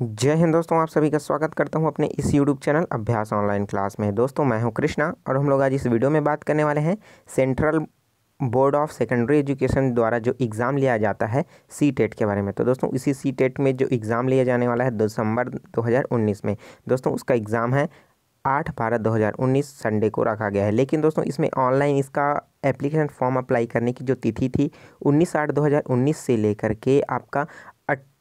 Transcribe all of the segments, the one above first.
जय हिंद दोस्तों आप सभी का स्वागत करता हूं अपने इस YouTube channel Abhyas online class में दोस्तों मैं हूं कृष्णा और हम लोग आज इस वीडियो में बात करने वाले हैं central board of secondary education द्वारा जो एग्ज़ाम लिया जाता है सी टेट e के बारे में तो दोस्तों इसी सी टेट e में जो एग्ज़ाम लिया जाने वाला है दिसंबर दो में दोस्तों उसका एग्ज़ाम है आठ बारह दो हज़ार उन्नीस संडे को रखा गया है लेकिन दोस्तों इसमें ऑनलाइन इसका एप्लीकेशन फॉर्म अप्लाई करने की जो तिथि थी उन्नीस आठ दो हज़ार उन्नीस से लेकर के आपका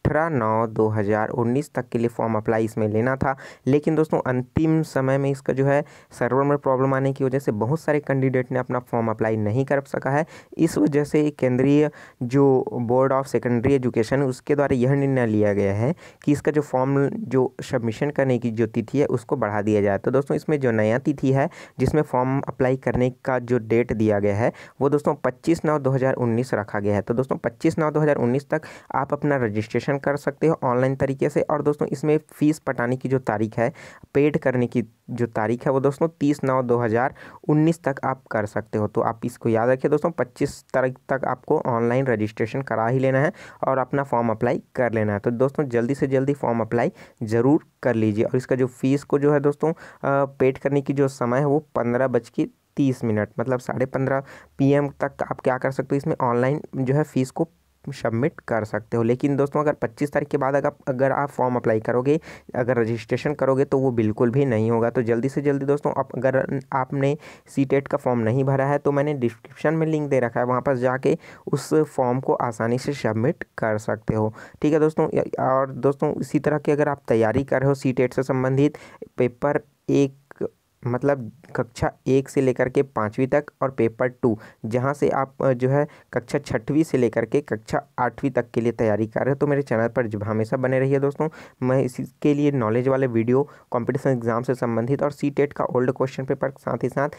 अठारह नौ दो हज़ार उन्नीस तक के लिए फॉर्म अप्लाई इसमें लेना था लेकिन दोस्तों अंतिम समय में इसका जो है सर्वर में प्रॉब्लम आने की वजह से बहुत सारे कैंडिडेट ने अपना फॉर्म अप्लाई नहीं कर सका है इस वजह से केंद्रीय जो बोर्ड ऑफ सेकेंडरी एजुकेशन उसके द्वारा यह निर्णय लिया गया है कि इसका जो फॉर्म जो सबमिशन करने की जो तिथि है उसको बढ़ा दिया जाए तो दोस्तों इसमें जो नया तिथि है जिसमें फॉर्म अप्लाई करने का जो डेट दिया गया है वो दोस्तों पच्चीस नौ दो रखा गया है तो दोस्तों पच्चीस नौ दो तक आप अपना रजिस्ट्रेशन भुगतान कर सकते हो ऑनलाइन तरीके से और दोस्तों इसमें फ़ीस पटाने की जो तारीख है पेड करने की जो तारीख है वो दोस्तों तीस नौ दो हज़ार उन्नीस तक आप कर सकते हो तो आप इसको याद रखिए दोस्तों पच्चीस तारीख तक आपको ऑनलाइन रजिस्ट्रेशन करा ही लेना है और अपना फॉर्म अप्लाई कर लेना है तो दोस्तों जल्दी से जल्दी फॉर्म अप्लाई ज़रूर कर लीजिए और इसका जो फ़ीस को जो है दोस्तों पेड करने की जो समय है वो पंद्रह बज के तीस मिनट मतलब साढ़े पंद्रह पी तक आप क्या कर सकते हो इसमें ऑनलाइन जो है फ़ीस को सबमिट कर सकते हो लेकिन दोस्तों अगर पच्चीस तारीख के बाद अगर अगर आप फॉर्म अप्लाई करोगे अगर रजिस्ट्रेशन करोगे तो वो बिल्कुल भी नहीं होगा तो जल्दी से जल्दी दोस्तों आप अगर आपने सी टेट e का फॉर्म नहीं भरा है तो मैंने डिस्क्रिप्शन में लिंक दे रखा है वहाँ पर जाके उस फॉर्म को आसानी से सबमिट कर सकते हो ठीक है दोस्तों और दोस्तों इसी तरह की अगर आप तैयारी कर रहे हो सी टेट e से संबंधित पेपर एक मतलब कक्षा एक से लेकर के पाँचवीं तक और पेपर टू जहाँ से आप जो है कक्षा छठवीं से लेकर के कक्षा आठवीं तक के लिए तैयारी कर रहे हो तो मेरे चैनल पर जब हमेशा बने रहिए दोस्तों मैं इसके लिए नॉलेज वाले वीडियो कॉम्पिटिशन एग्जाम से संबंधित और सी e का ओल्ड क्वेश्चन पेपर साथ ही साथ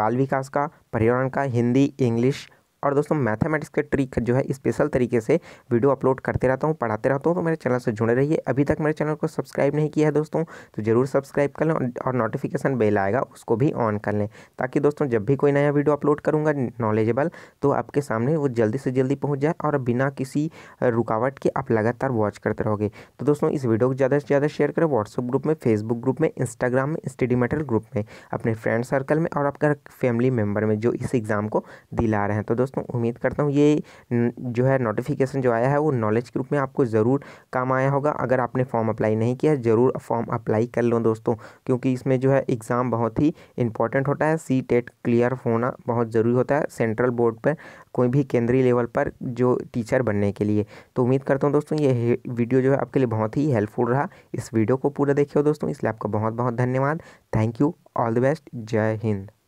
बाल विकास का पर्यावरण का हिंदी इंग्लिश और दोस्तों मैथमेटिक्स के ट्रिक जो है स्पेशल तरीके से वीडियो अपलोड करते रहता हूँ पढ़ाते रहता हूँ तो मेरे चैनल से जुड़े रहिए अभी तक मेरे चैनल को सब्सक्राइब नहीं किया है दोस्तों तो ज़रूर सब्सक्राइब कर लें और नोटिफिकेशन बेल आएगा उसको भी ऑन कर लें ताकि दोस्तों जब भी कोई नया वीडियो अपलोड करूँगा नॉलेजेबल तो आपके सामने वो जल्दी से जल्दी पहुँच जाए और बिना किसी रुकावट के आप लगातार वॉच करते रहोगे तो दोस्तों इस वीडियो को ज़्यादा से ज़्यादा शेयर करें व्हाट्सअप ग्रुप में फेसबुक ग्रुप में इंस्टाग्राम में स्टडी मेटल ग्रुप में अपने फ्रेंड सर्कल में और आपका फैमिली मेम्बर में जो इस एग्ज़ाम को दिला रहे हैं तो दोस्तों दोस्तों उम्मीद करता हूँ ये जो है नोटिफिकेशन जो आया है वो नॉलेज के रूप में आपको ज़रूर काम आया होगा अगर आपने फॉर्म अप्लाई नहीं किया ज़रूर फॉर्म अप्लाई कर लो दोस्तों क्योंकि इसमें जो है एग्ज़ाम बहुत ही इंपॉर्टेंट होता है सी टेट क्लियर होना बहुत ज़रूरी होता है सेंट्रल बोर्ड पर कोई भी केंद्रीय लेवल पर जो टीचर बनने के लिए तो उम्मीद करता हूँ दोस्तों ये वीडियो जो है आपके लिए बहुत ही हेल्पफुल रहा इस वीडियो को पूरा देखियो दोस्तों इसलिए आपका बहुत बहुत धन्यवाद thank you all the best जय हिंद